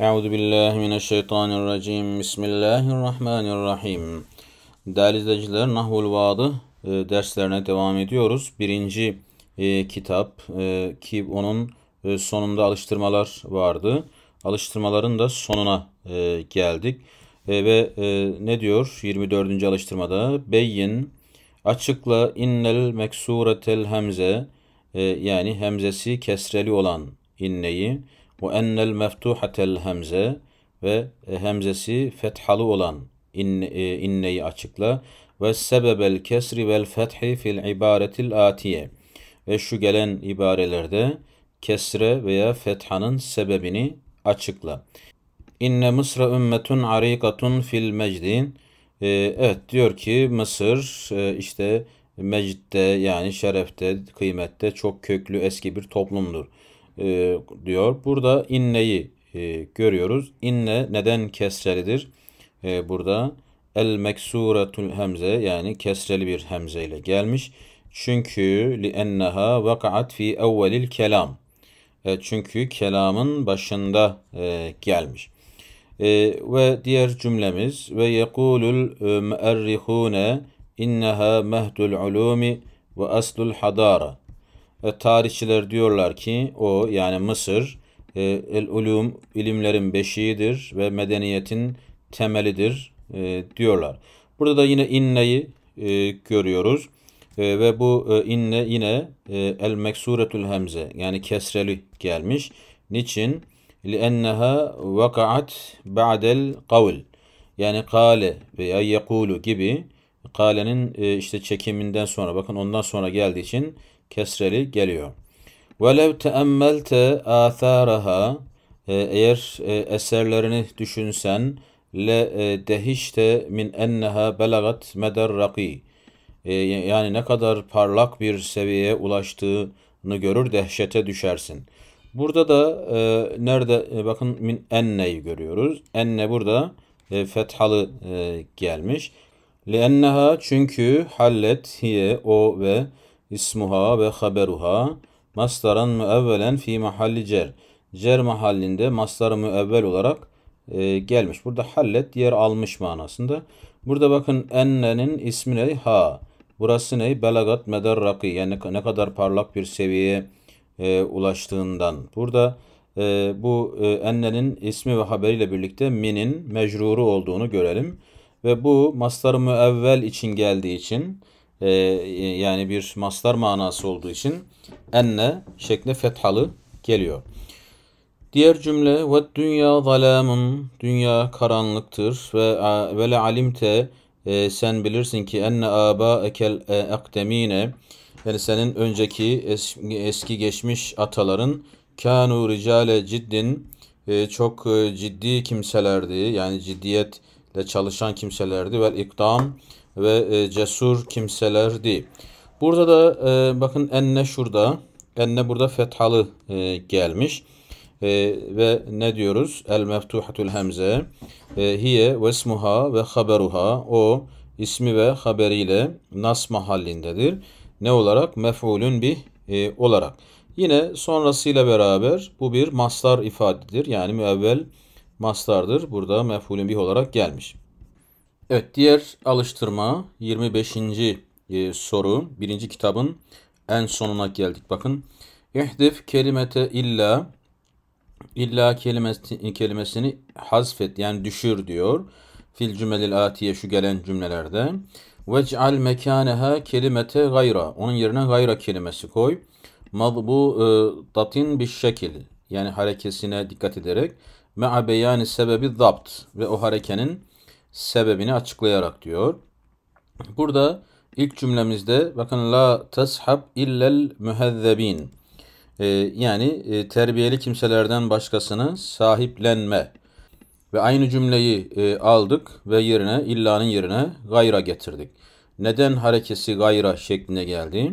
أعوذ بالله من الشيطان الرجيم بسم الله Değerli izleyiciler Nahul Vadı e, derslerine devam ediyoruz. Birinci e, kitap e, ki onun e, sonunda alıştırmalar vardı. Alıştırmaların da sonuna e, geldik. E, ve e, ne diyor 24. alıştırmada? Beyin açıkla innel meksuretel hemze e, yani hemzesi kesreli olan inneyi ve ennel meftuhatel hemze ve e, hemzesi fethalı olan inne, e, inneyi açıkla. Ve sebebel kesri vel fethi fil ibaretil atiye. Ve şu gelen ibarelerde kesre veya fethanın sebebini açıkla. İnne Mısra ümmetun arikatun fil mecdin. Ee, evet diyor ki Mısır e, işte mecde yani şerefte, kıymette çok köklü eski bir toplumdur e, diyor. Burada inneyi e, görüyoruz. İnne neden kesrelidir? E, burada el meksuretul hemze yani kesreli bir hemze ile gelmiş. Çünkü li enneha vakaat fi evvelil kelam. E, çünkü kelamın başında e, gelmiş. E, ve diğer cümlemiz ve yekulul e, müerrihune inneha mehdul ulumi ve aslul hadara. E, tarihçiler diyorlar ki o yani Mısır e, el ulum ilimlerin beşiğidir ve medeniyetin temelidir e, diyorlar. Burada da yine inneyi e, görüyoruz. E, ve bu e, inne yine e, el meksuretül hemze yani kesreli gelmiş. Niçin? لِأَنَّهَا وَقَعَتْ بَعْدَ الْقَوْلِ Yani kale veya yekulu gibi kalenin e, işte çekiminden sonra bakın ondan sonra geldiği için kesreli geliyor. Velev teemmelte atharaha e, eğer e, eserlerini düşünsen le e, dehişte min enneha belagat medar e, yani ne kadar parlak bir seviyeye ulaştığını görür dehşete düşersin. Burada da e, nerede e, bakın min enneyi görüyoruz. Enne burada e, fethalı e, gelmiş. enneha çünkü hallet hiye o ve ismuha ve haberuha mastaran müevvelen fi mahalli cer. Cer mahallinde mastarı müevvel olarak e, gelmiş. Burada hallet yer almış manasında. Burada bakın ennenin ismi ne? Ha. Burası ne? Belagat medar rakı. Yani ne kadar parlak bir seviyeye e, ulaştığından. Burada e, bu e, ennenin ismi ve haberiyle birlikte minin mecruru olduğunu görelim. Ve bu mastar müevvel için geldiği için ee, e, yani bir maslar manası olduğu için enne şekle fethalı geliyor. Diğer cümle ve dünya zalamun dünya karanlıktır ve ve alimte e, sen bilirsin ki enne aba ekel akdemine e, yani senin önceki eski, geçmiş ataların kanu ricale ciddin çok ciddi kimselerdi yani ciddiyetle çalışan kimselerdi ve ikdam ve e, cesur kimselerdi. Burada da e, bakın enne şurada. Enne burada fethalı e, gelmiş. E, ve ne diyoruz? El meftuhatul hemze. E, hiye ve ismuha ve haberuha. O ismi ve haberiyle nas mahallindedir. Ne olarak? Mef'ulün bir e, olarak. Yine sonrasıyla beraber bu bir maslar ifadedir. Yani müevvel maslardır. Burada mef'ulün bir olarak gelmiş. Evet diğer alıştırma 25. E, soru birinci kitabın en sonuna geldik bakın. İhdif kelimete illa illa kelimesini, kelimesini hazfet yani düşür diyor. Fil cümlelil atiye şu gelen cümlelerde. Vec'al mekâneha kelimete gayra. Onun yerine gayra kelimesi koy. Madbu e, datin bir şekil. Yani harekesine dikkat ederek. Me'a yani sebebi zapt. Ve o harekenin sebebini açıklayarak diyor. Burada ilk cümlemizde bakın la tashab illel mühezzebin. Ee, yani e, terbiyeli kimselerden başkasını sahiplenme. Ve aynı cümleyi e, aldık ve yerine illanın yerine gayra getirdik. Neden harekesi gayra şeklinde geldi?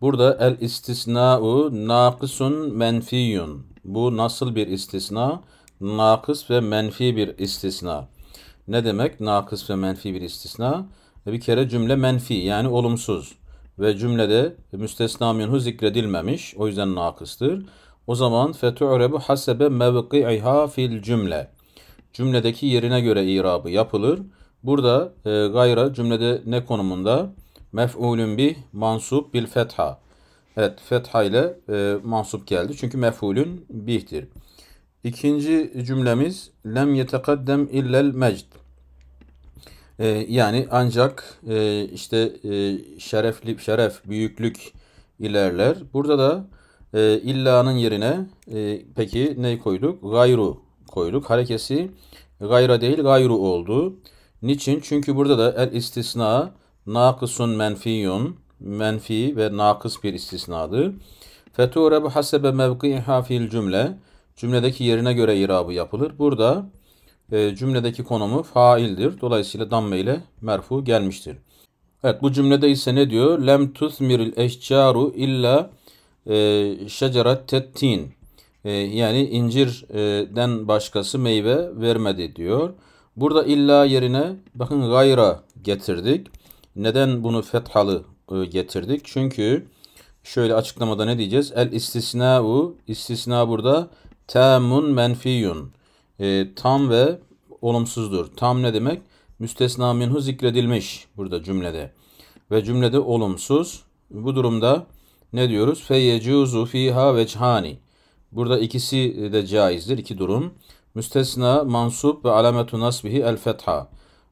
Burada el istisna'u nakısun menfiyun. Bu nasıl bir istisna? Nakıs ve menfi bir istisna. Ne demek? Nakıs ve menfi bir istisna. Bir kere cümle menfi yani olumsuz ve cümlede müstesna minhu zikredilmemiş. O yüzden nakıstır. O zaman fetu'rebu hasebe mevki'iha fil cümle. Cümledeki yerine göre irabı yapılır. Burada e, gayra cümlede ne konumunda? Mef'ulün bih mansub bil fetha. Evet fetha ile e, mansup geldi. Çünkü mef'ulün bih'tir. İkinci cümlemiz lem yetekaddem illel mecd. Ee, yani ancak e, işte e, şerefli şeref, büyüklük ilerler. Burada da e, illa'nın yerine e, peki ne koyduk? Gayru koyduk. Harekesi gayra değil gayru oldu. Niçin? Çünkü burada da el istisna nakısun menfiyun menfi ve nakıs bir istisnadı. Feturebu hasebe mevkiha fil cümle cümledeki yerine göre irabı yapılır. Burada ee, cümledeki konumu faildir. Dolayısıyla damme ile merfu gelmiştir. Evet bu cümlede ise ne diyor? Lem tuzmiril eşcaru illa e, şeceret tettin. E, yani incirden başkası meyve vermedi diyor. Burada illa yerine bakın gayra getirdik. Neden bunu fethalı e, getirdik? Çünkü şöyle açıklamada ne diyeceğiz? El istisna'u istisna burada tamun menfiyun e, tam ve olumsuzdur. Tam ne demek? Müstesna minhu zikredilmiş burada cümlede. Ve cümlede olumsuz. Bu durumda ne diyoruz? Feyyecuzu fiha veçhani. Burada ikisi de caizdir. iki durum. Müstesna mansup ve alametu nasbihi el fetha.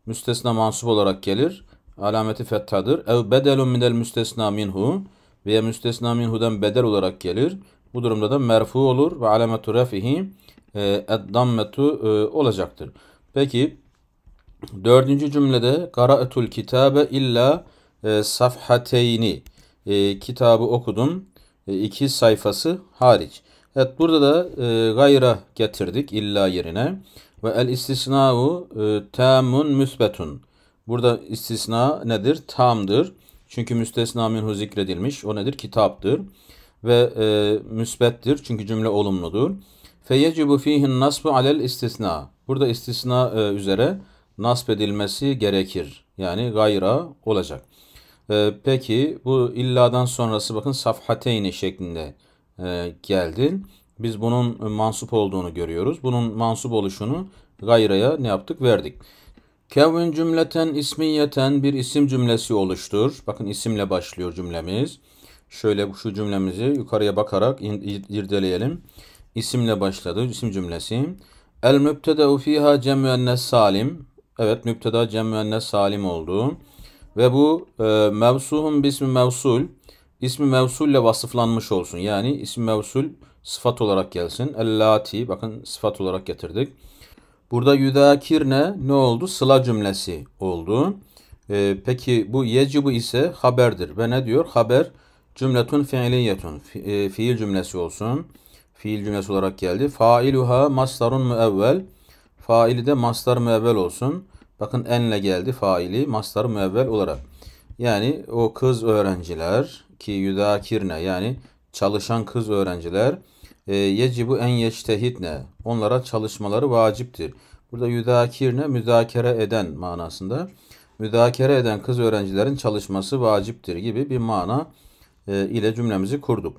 Müstesna mansup olarak gelir. Alameti fethadır. Ev bedelun minel müstesna minhu veya müstesna minhu'dan bedel olarak gelir. Bu durumda da merfu olur ve alametu refihi e, eddammetu e, olacaktır. Peki dördüncü cümlede karaetul kitabe illa e, safhateyni kitabı okudum iki sayfası hariç. Evet burada da e, gayra getirdik illa yerine. Ve el istisna'u e, tamun müsbetun. Burada istisna nedir? Tamdır. Çünkü müstesna minhu zikredilmiş. O nedir? Kitaptır. Ve e, müsbettir. Çünkü cümle olumludur. Feyecibu fihin nasbu alel istisna. Burada istisna e, üzere nasb edilmesi gerekir. Yani gayra olacak. E, peki bu illadan sonrası bakın safhateyni şeklinde e, geldi. Biz bunun mansup olduğunu görüyoruz. Bunun mansup oluşunu gayraya ne yaptık? Verdik. Kevin cümleten ismiyeten bir isim cümlesi oluştur. Bakın isimle başlıyor cümlemiz. Şöyle şu cümlemizi yukarıya bakarak irdeleyelim isimle başladı. İsim cümlesi. El mübtedeu fiha cemüennes salim. Evet mübteda cemüennes salim oldu. Ve bu e, mevsuhun bismi mevsul. İsmi mevsulle vasıflanmış olsun. Yani ismi mevsul sıfat olarak gelsin. Ellati bakın sıfat olarak getirdik. Burada yüdakirne ne oldu? Sıla cümlesi oldu. Ee, peki bu yecibu ise haberdir. Ve ne diyor? Haber cümletun fiiliyetun. Fi, e, fiil cümlesi olsun fiil cümlesi olarak geldi. Failuha mastarun müevvel. Faili de mastar müevvel olsun. Bakın enle geldi faili mastar müevvel olarak. Yani o kız öğrenciler ki yudakirne, yani çalışan kız öğrenciler e, yecibu en yeştehidne onlara çalışmaları vaciptir. Burada yudakirne müdakere eden manasında. Müdakere eden kız öğrencilerin çalışması vaciptir gibi bir mana e, ile cümlemizi kurduk.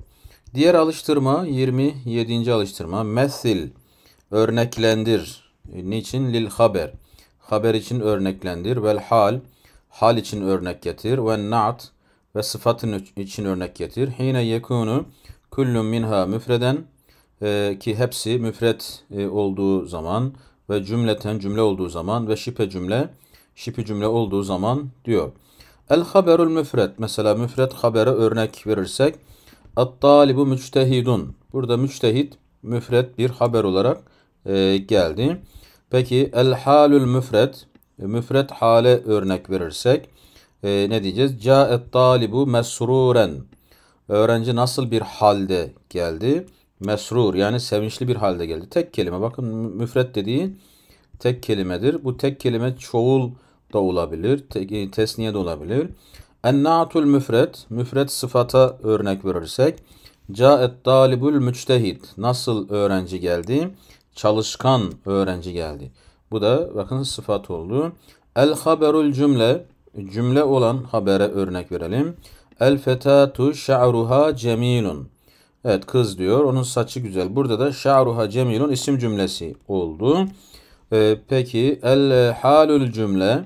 Diğer alıştırma 27. alıştırma. Mesil örneklendir. Niçin? Lil haber. Haber için örneklendir. Vel hal. Hal için örnek getir. Ve na'at ve sıfatın için örnek getir. Hine yekunu kullun minha müfreden e, ki hepsi müfret e, olduğu zaman ve cümleten cümle olduğu zaman ve şipe cümle şipi cümle olduğu zaman diyor. El haberul müfret mesela müfret habere örnek verirsek At-talibu müçtehidun. Burada müçtehid müfret bir haber olarak e, geldi. Peki el halül müfret e, müfret hale örnek verirsek e, ne diyeceğiz? Ca'et talibu mesruren. Öğrenci nasıl bir halde geldi? Mesrur yani sevinçli bir halde geldi. Tek kelime bakın müfret dediği tek kelimedir. Bu tek kelime çoğul da olabilir, tek, e, tesniye de olabilir. Enna'tul müfret, müfret sıfata örnek verirsek. Caet talibul müçtehid, nasıl öğrenci geldi? Çalışkan öğrenci geldi. Bu da bakın sıfat oldu. El haberul cümle, cümle olan habere örnek verelim. El fetatu şa'ruha cemilun. Evet kız diyor, onun saçı güzel. Burada da şa'ruha cemilun isim cümlesi oldu. Ee, peki el halul cümle,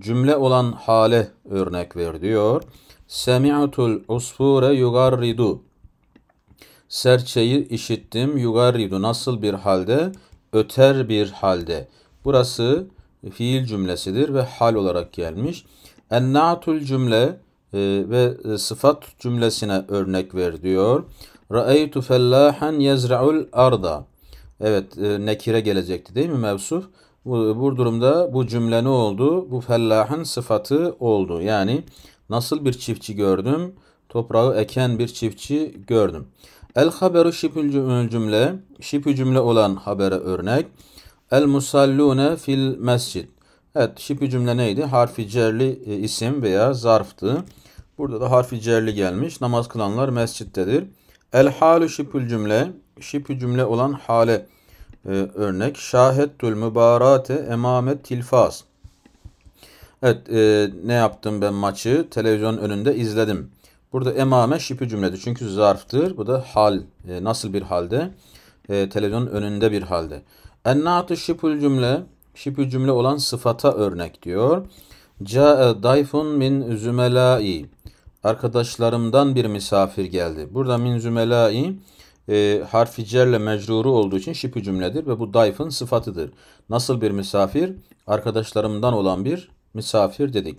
cümle olan hale örnek ver diyor. Semi'atul usfure yugarridu. Serçeyi işittim yugarridu. Nasıl bir halde? Öter bir halde. Burası fiil cümlesidir ve hal olarak gelmiş. Enna'tul cümle e, ve sıfat cümlesine örnek ver diyor. Ra'eytu fellahan yezra'ul arda. Evet, e, nekire gelecekti değil mi mevsuf? Bu, bu durumda bu cümle ne oldu? Bu fellahın sıfatı oldu. Yani nasıl bir çiftçi gördüm? Toprağı eken bir çiftçi gördüm. El haberu şipül cümle, şipü cümle olan habere örnek. El musallune fil mescid. Evet, şipü cümle neydi? Harfi cerli e, isim veya zarftı. Burada da harfi cerli gelmiş. Namaz kılanlar mescittedir. El halu şipül cümle, şipü cümle olan hale e, örnek. Şahettül mübarate emamet tilfaz. Evet e, ne yaptım ben maçı? Televizyon önünde izledim. Burada emame şipi cümledi. Çünkü zarftır. Bu da hal. E, nasıl bir halde? E, televizyonun önünde bir halde. Ennatü şipül cümle. Şipül cümle olan sıfata örnek diyor. Ca'e dayfun min zümelai. Arkadaşlarımdan bir misafir geldi. Burada min zümelai e, harfi cerle mecruru olduğu için şipi cümledir ve bu daifin sıfatıdır. Nasıl bir misafir? Arkadaşlarımdan olan bir misafir dedik.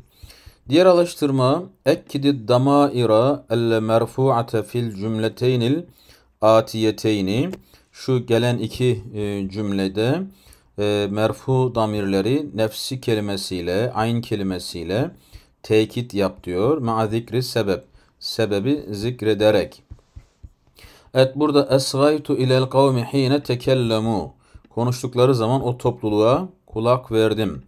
Diğer alıştırma ekkidi damaira elle merfu'ate fil cümleteynil atiyeteyni şu gelen iki e, cümlede e, merfu damirleri nefsi kelimesiyle, ayn kelimesiyle tekit yap diyor. Ma zikri sebep. Sebebi zikrederek. Evet burada esgaytu ilel kavmi hine tekellemu. Konuştukları zaman o topluluğa kulak verdim.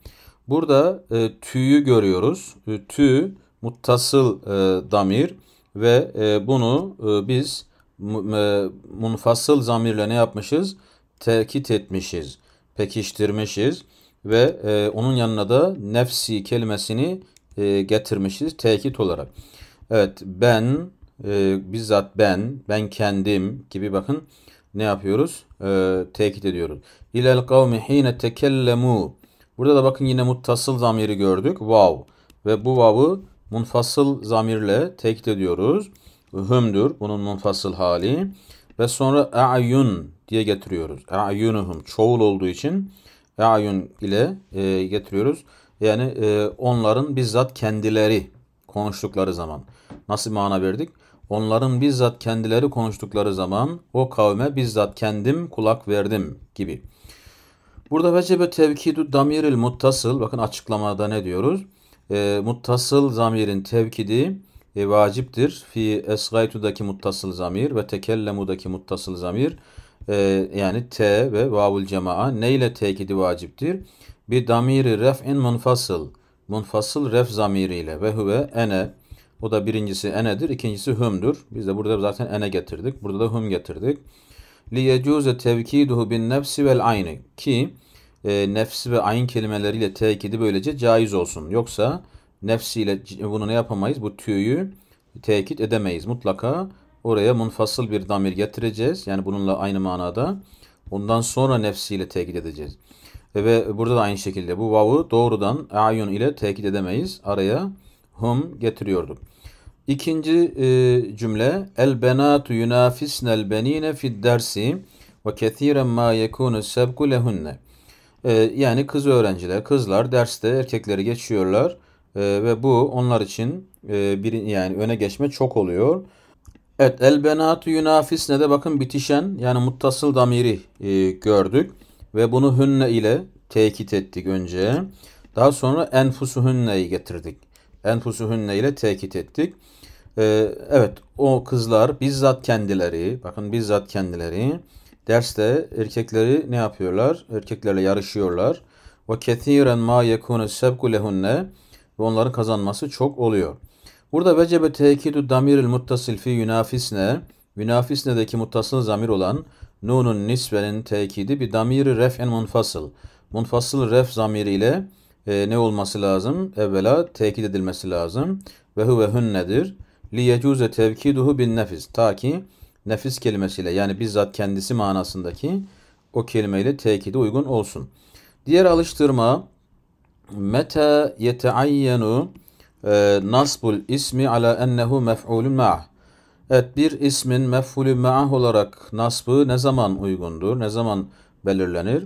Burada e, tüyü görüyoruz. E, tü muttasıl e, damir ve e, bunu e, biz e, munfasıl zamirle ne yapmışız? Tekit etmişiz, pekiştirmişiz ve e, onun yanına da nefsi kelimesini e, getirmişiz tekit olarak. Evet ben e, bizzat ben, ben kendim gibi bakın ne yapıyoruz? E, tekit ediyoruz. İlel kavmi hine tekellemu. Burada da bakın yine muttasıl zamiri gördük. Vav. Ve bu vav'ı munfasıl zamirle tekit ediyoruz. Hümdür bunun munfasıl hali. Ve sonra a'yun diye getiriyoruz. A'yunuhum çoğul olduğu için a'yun ile e, getiriyoruz. Yani e, onların bizzat kendileri konuştukları zaman. Nasıl mana verdik? onların bizzat kendileri konuştukları zaman o kavme bizzat kendim kulak verdim gibi. Burada vecebe tevkidu damiril muttasıl bakın açıklamada ne diyoruz? E, ee, muttasıl zamirin tevkidi e, vaciptir. Fi esgaytudaki muttasıl zamir ve tekellemudaki muttasıl zamir e, yani t ve vavul cemaa neyle tevkidi vaciptir? Bir damiri ref'in munfasıl. Munfasıl ref zamiriyle ve huve ene o da birincisi enedir, ikincisi hümdür. Biz de burada zaten ene getirdik. Burada da hüm getirdik. Li yecuze tevkiduhu bin nefsi vel ayni. Ki e, nefsi ve ayn kelimeleriyle tekidi böylece caiz olsun. Yoksa nefsiyle bunu ne yapamayız? Bu tüyü tekit edemeyiz. Mutlaka oraya munfasıl bir damir getireceğiz. Yani bununla aynı manada. Ondan sonra nefsiyle tekit edeceğiz. E, ve burada da aynı şekilde bu vav'ı doğrudan ayun ile tekit edemeyiz. Araya hum getiriyorduk. İkinci e, cümle el benatu yunafisnel benine fid dersi ve kethiren ma yekunu sebku lehunne. E, yani kız öğrenciler, kızlar derste erkekleri geçiyorlar e, ve bu onlar için e, bir yani öne geçme çok oluyor. Evet el benatu yunafisne de bakın bitişen yani muttasıl damiri e, gördük ve bunu hünne ile tekit ettik önce. Daha sonra enfusu hünneyi getirdik. enfusu hünne ile tekit ettik. Ee, evet o kızlar bizzat kendileri bakın bizzat kendileri derste erkekleri ne yapıyorlar? Erkeklerle yarışıyorlar. Ve kethiren ma yekunu sebku lehunne ve onların kazanması çok oluyor. Burada vecebe tekidu damiril muttasil fi yunafisne yunafisne'deki muttasıl zamir olan nunun nisvenin tekidi bir damiri ref'en munfasıl. Munfasıl ref zamiriyle e, ne olması lazım? Evvela tekit edilmesi lazım. Ve huve nedir? li yecuze tevkiduhu bin nefis. Ta ki nefis kelimesiyle yani bizzat kendisi manasındaki o kelimeyle tekide uygun olsun. Diğer alıştırma meta yeteayyenu nasbul ismi ala ennehu mef'ulun ma'ah. Evet bir ismin mef'ulü ma'ah olarak nasbı ne zaman uygundur? Ne zaman belirlenir?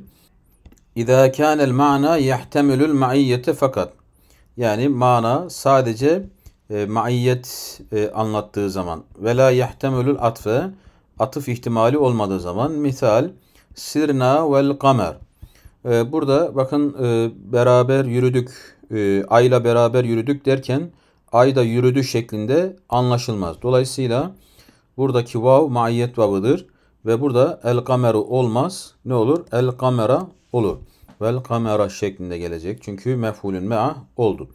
İza kana el ma'na yahtemilul ma'iyyete fakat. Yani mana sadece e, maiyet e, anlattığı zaman ve la atfe atıf ihtimali olmadığı zaman misal sirna vel kamer e, burada bakın e, beraber yürüdük e, ayla beraber yürüdük derken ayda yürüdü şeklinde anlaşılmaz. Dolayısıyla buradaki vav maiyet vavıdır ve burada el kameru olmaz. Ne olur? El kamera olur. Vel kamera şeklinde gelecek. Çünkü mefhulün mea oldu.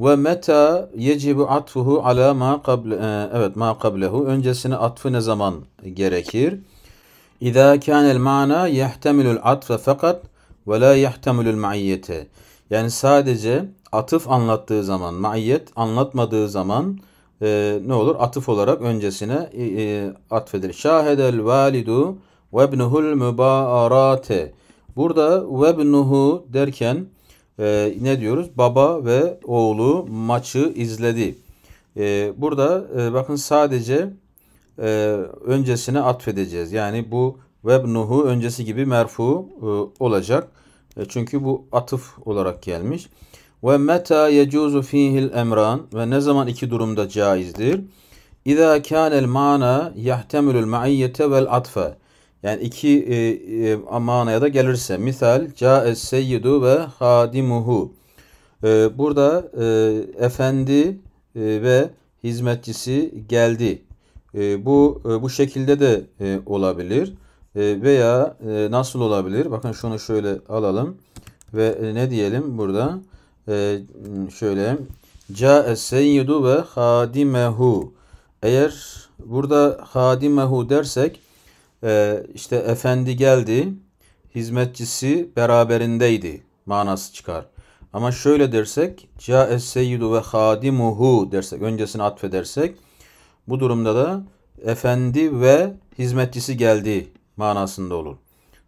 Ve meta yecibu atfuhu ala ma kable, evet ma kablehu. Öncesine atfı ne zaman gerekir? İza kanel mana yehtemilul atfe fakat ve la yehtemilul maiyete. Yani sadece atıf anlattığı zaman, maiyet anlatmadığı zaman e, ne olur? Atıf olarak öncesine e, e, atfedilir. Şahedel validu vebnuhul mübarate. Burada vebnuhu derken e, ne diyoruz? Baba ve oğlu maçı izledi. E, burada e, bakın sadece e, öncesine atfedeceğiz. Yani bu web nuhu öncesi gibi merfu e, olacak. E, çünkü bu atıf olarak gelmiş. Ve meta yecuzu fihil emran ve ne zaman iki durumda caizdir? İza kana el mana yahtemilul maiyete vel atfe. Yani iki e, e, manaya da gelirse. Misal caes seyyidu ve hadimuhu. E, burada e, efendi e, ve hizmetçisi geldi. E, bu e, bu şekilde de e, olabilir. E, veya e, nasıl olabilir? Bakın şunu şöyle alalım. Ve e, ne diyelim burada? E, şöyle caes seyyidu ve hadimehu. Eğer burada hadimehu dersek e, işte efendi geldi, hizmetçisi beraberindeydi manası çıkar. Ama şöyle dersek, Câes seyyidu ve hadimuhu dersek, öncesini atfedersek, bu durumda da efendi ve hizmetçisi geldi manasında olur.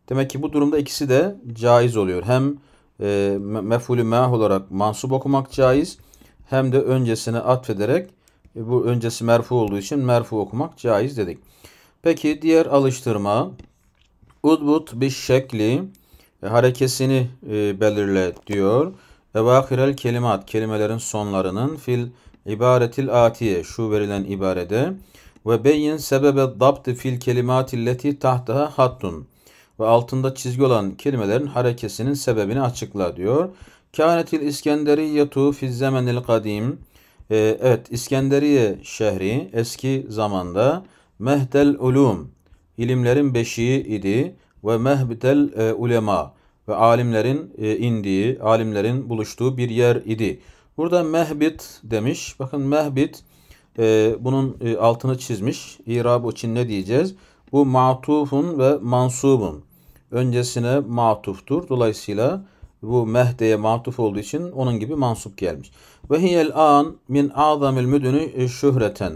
Demek ki bu durumda ikisi de caiz oluyor. Hem e, mefulü mah olarak mansup okumak caiz, hem de öncesini atfederek, e, bu öncesi merfu olduğu için merfu okumak caiz dedik. Peki diğer alıştırma udbut bir şekli e, harekesini e, belirle diyor. Evahirel kelimat kelimelerin sonlarının fil ibaretil atiye şu verilen ibarede ve beyin sebebe dabtı fil kelimatilleti tahtaha hattun ve altında çizgi olan kelimelerin harekesinin sebebini açıkla diyor. Kânetil İskenderiyetu fiz zemenil kadim. Ee, evet İskenderiye şehri eski zamanda mehdel ulum ilimlerin beşiği idi ve mehbitel e, ulema ve alimlerin e, indiği, alimlerin buluştuğu bir yer idi. Burada mehbit demiş. Bakın mehbit e, bunun e, altını çizmiş. İrab için ne diyeceğiz? Bu matufun ve mansubun. Öncesine matuftur. Dolayısıyla bu mehdeye matuf olduğu için onun gibi mansup gelmiş. Ve hiyel an min azamil müdünü e, şöhreten.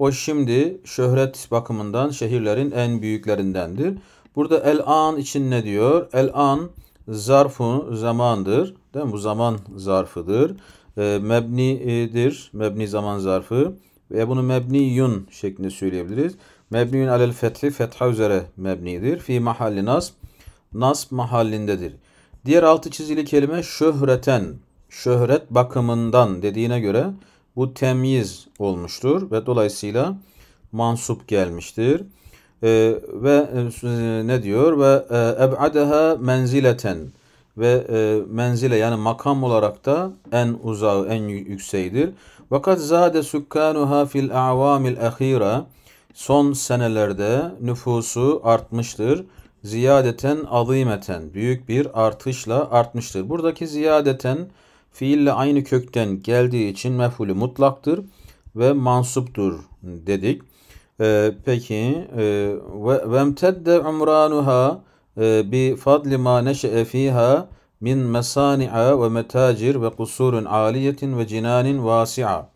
O şimdi şöhret bakımından şehirlerin en büyüklerindendir. Burada el an için ne diyor? El an zarfı zamandır. Değil mi? Bu zaman zarfıdır. E, mebnidir. Mebni zaman zarfı. Ve bunu mebniyun şeklinde söyleyebiliriz. Mebniyun alel fethi fetha üzere mebnidir. Fi mahalli nasb. Nasb mahallindedir. Diğer altı çizili kelime şöhreten. Şöhret bakımından dediğine göre bu temyiz olmuştur ve dolayısıyla mansup gelmiştir. Ee, ve e, ne diyor? Ve e, eb'adeha menzileten ve e, menzile yani makam olarak da en uzağı, en yükseğidir. Fakat zade sukkanuha fil a'vamil ahira son senelerde nüfusu artmıştır. Ziyadeten azimeten büyük bir artışla artmıştır. Buradaki ziyadeten Fiille aynı kökten geldiği için mef'ulü mutlaktır ve mansuptur dedik. Ee, peki e, ve vemtedde umranuha e, bi fadli ma neşe'e fiha min mesani'a ve metacir ve kusurun aliyetin ve cinanin vasi'a.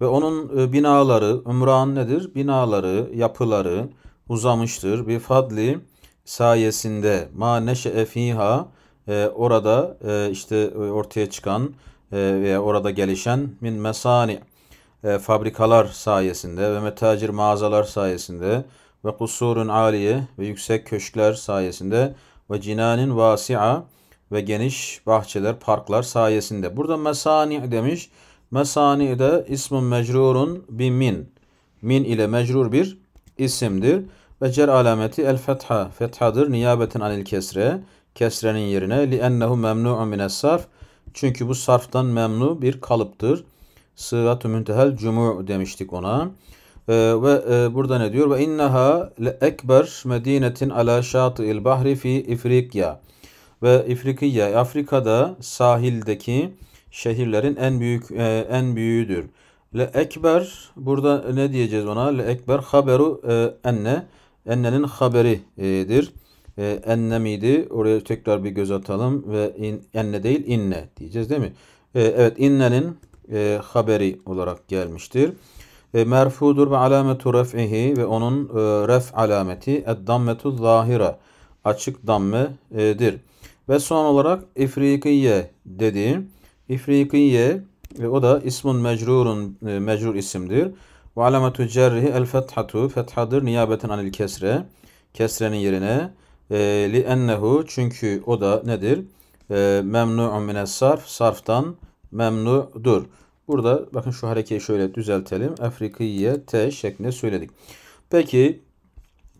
Ve onun e, binaları, umran nedir? Binaları, yapıları uzamıştır. Bir fadli sayesinde ma neşe fiha e, orada e, işte e, ortaya çıkan e, veya orada gelişen min mesani e, fabrikalar sayesinde ve metacir mağazalar sayesinde ve kusurun aliye ve yüksek köşkler sayesinde ve cinanin vasi'a ve geniş bahçeler, parklar sayesinde. Burada mesani demiş. Mesani de ismun mecrurun bir min. Min ile mecrur bir isimdir. Ve cer alameti el fetha. Fethadır. Niyabetin anil kesre kesrenin yerine li ennehu memnu'un mines sarf. Çünkü bu sarftan memnu bir kalıptır. Sıgatu müntehel cumu demiştik ona. Ee, ve e, burada ne diyor? Ve inneha le ekber medinetin ala şatı'il bahri fi İfrikya. Ve İfrikiya, Afrika'da sahildeki şehirlerin en büyük e, en büyüğüdür. Le ekber burada ne diyeceğiz ona? Le ekber haberu e, enne. Ennenin haberidir e, enne miydi? Oraya tekrar bir göz atalım ve in, enne değil inne diyeceğiz değil mi? E, evet innenin e, haberi olarak gelmiştir. E, merfudur ve alametu ref'ihi ve onun e, ref alameti eddammetu zahira açık dammedir. Ve son olarak ifrikiye dediğim İfrikiye e, o da ismun mecrurun e, mecrur isimdir. Ve alametu cerrihi el fethatu fethadır niyabeten anil kesre. Kesrenin yerine ee, li ennehu çünkü o da nedir? Ee, memnu'un mines sarf sarftan memnu'dur. Burada bakın şu harekeyi şöyle düzeltelim. Afrikiye T şeklinde söyledik. Peki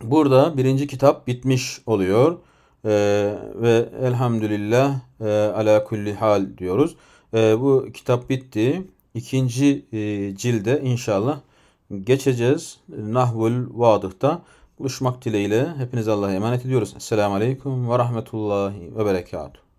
burada birinci kitap bitmiş oluyor. Ee, ve elhamdülillah e, ala kulli hal diyoruz. E, bu kitap bitti. İkinci e, cilde inşallah geçeceğiz. Nahvul Vadıh'ta buluşmak dileğiyle hepinize Allah'a emanet ediyoruz. Esselamu Aleyküm ve Rahmetullahi ve Berekatuhu.